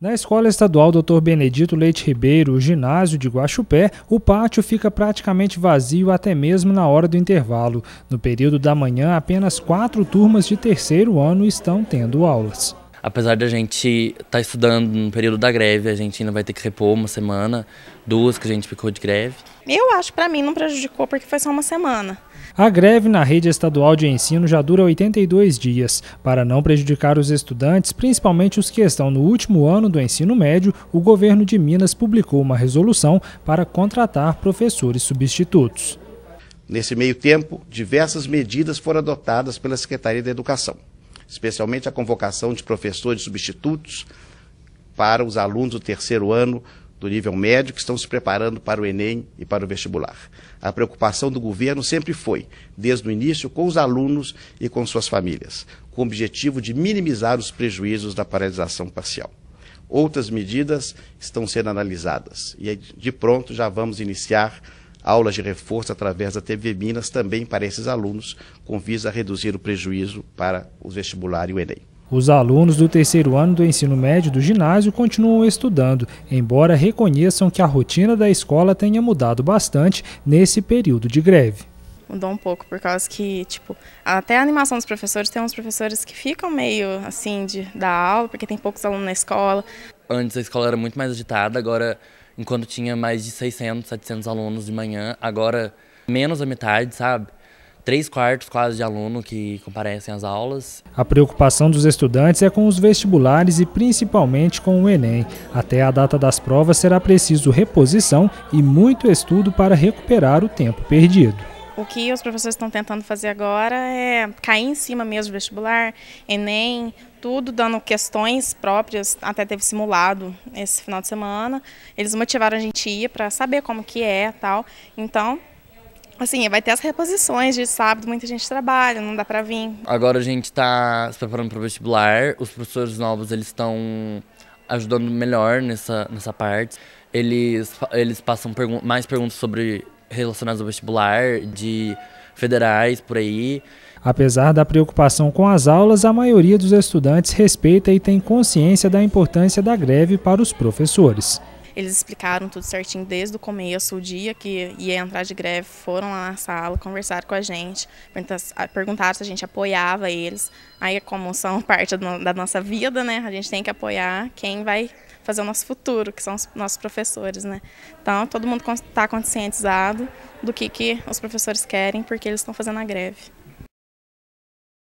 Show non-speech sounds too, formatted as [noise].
Na Escola Estadual Dr. Benedito Leite Ribeiro, ginásio de Guaxupé, o pátio fica praticamente vazio até mesmo na hora do intervalo. No período da manhã, apenas quatro turmas de terceiro ano estão tendo aulas apesar de a gente estar tá estudando no período da greve, a gente ainda vai ter que repor uma semana, duas que a gente ficou de greve. Eu acho que para mim não prejudicou porque foi só uma semana. A greve na rede estadual de ensino já dura 82 dias. Para não prejudicar os estudantes, principalmente os que estão no último ano do ensino médio, o governo de Minas publicou uma resolução para contratar professores substitutos. Nesse meio tempo, diversas medidas foram adotadas pela Secretaria da Educação especialmente a convocação de professores substitutos para os alunos do terceiro ano do nível médio que estão se preparando para o Enem e para o vestibular. A preocupação do governo sempre foi, desde o início, com os alunos e com suas famílias, com o objetivo de minimizar os prejuízos da paralisação parcial. Outras medidas estão sendo analisadas e, de pronto, já vamos iniciar aulas de reforço através da TV Minas também para esses alunos, com visa a reduzir o prejuízo para o vestibular e o Enem. Os alunos do terceiro ano do ensino médio do ginásio continuam estudando, embora reconheçam que a rotina da escola tenha mudado bastante nesse período de greve. Mudou um pouco, por causa que, tipo, até a animação dos professores, tem uns professores que ficam meio assim de dar aula, porque tem poucos alunos na escola. Antes a escola era muito mais agitada, agora enquanto tinha mais de 600, 700 alunos de manhã, agora menos a metade, sabe? Três quartos quase de aluno que comparecem às aulas. A preocupação dos estudantes é com os vestibulares e principalmente com o Enem. Até a data das provas será preciso reposição e muito estudo para recuperar o tempo perdido. O que os professores estão tentando fazer agora é cair em cima mesmo do vestibular, Enem, tudo, dando questões próprias, até teve simulado esse final de semana. Eles motivaram a gente ir para saber como que é tal. Então, assim, vai ter as reposições de sábado, muita gente trabalha, não dá para vir. Agora a gente está se preparando para o vestibular, os professores novos, eles estão ajudando melhor nessa, nessa parte. Eles, eles passam mais perguntas sobre relacionados ao vestibular, de federais por aí. Apesar da preocupação com as aulas, a maioria dos estudantes respeita e tem consciência da importância da greve para os professores. Eles explicaram tudo certinho desde o começo, o dia que ia entrar de greve, foram lá na sala, conversaram com a gente, perguntaram se a gente apoiava eles. Aí, como são [laughs] parte da nossa vida, né, a gente tem que apoiar quem vai fazer o nosso futuro, que são os nossos professores, né. Então, todo mundo está conscientizado do que, que os professores querem, porque eles estão fazendo a greve.